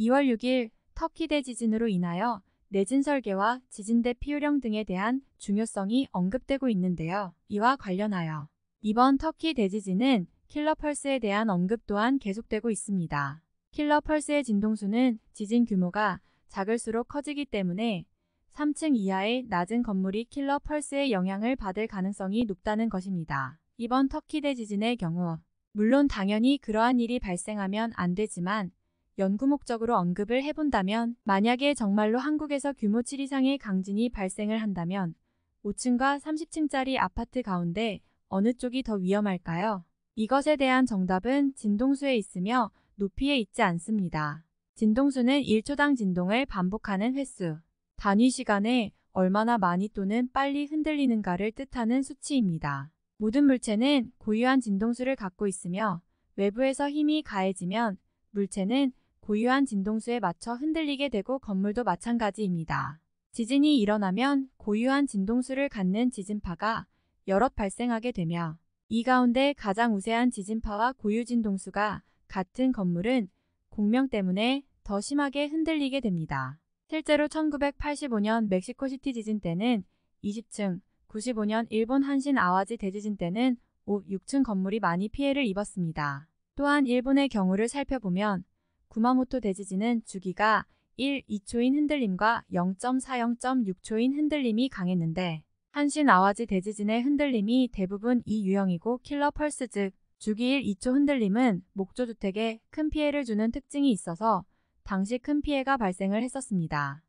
2월 6일 터키 대지진으로 인하여 내진 설계와 지진대 피요령 등에 대한 중요성이 언급되고 있는데요. 이와 관련하여 이번 터키 대지진은 킬러펄스에 대한 언급 또한 계속되고 있습니다. 킬러펄스의 진동수는 지진 규모가 작을수록 커지기 때문에 3층 이하의 낮은 건물이 킬러펄스의 영향을 받을 가능성이 높다는 것입니다. 이번 터키 대지진의 경우 물론 당연히 그러한 일이 발생하면 안 되지만 연구 목적으로 언급을 해본다면 만약에 정말로 한국에서 규모 7 이상의 강진이 발생을 한다면 5층과 30층짜리 아파트 가운데 어느 쪽이 더 위험할까요? 이것에 대한 정답은 진동수에 있으며 높이에 있지 않습니다. 진동수는 1초당 진동을 반복하는 횟수, 단위 시간에 얼마나 많이 또는 빨리 흔들리는가를 뜻하는 수치입니다. 모든 물체는 고유한 진동수를 갖고 있으며 외부에서 힘이 가해지면 물체는 고유한 진동수에 맞춰 흔들리게 되고 건물도 마찬가지입니다. 지진이 일어나면 고유한 진동수를 갖는 지진파가 여럿 발생하게 되며 이 가운데 가장 우세한 지진파와 고유 진동수가 같은 건물은 공명 때문에 더 심하게 흔들리게 됩니다. 실제로 1985년 멕시코시티 지진 때는 20층, 95년 일본 한신 아와지 대지진 때는 5, 6층 건물이 많이 피해를 입었습니다. 또한 일본의 경우를 살펴보면 구마모토 대지진은 주기가 1, 2초인 흔들림과 0.4, 0.6초인 흔들림이 강했는데 한신 아와지 대지진의 흔들림이 대부분 이 유형이고 킬러 펄스 즉 주기 1, 2초 흔들림은 목조주택에 큰 피해를 주는 특징이 있어서 당시 큰 피해가 발생을 했었습니다.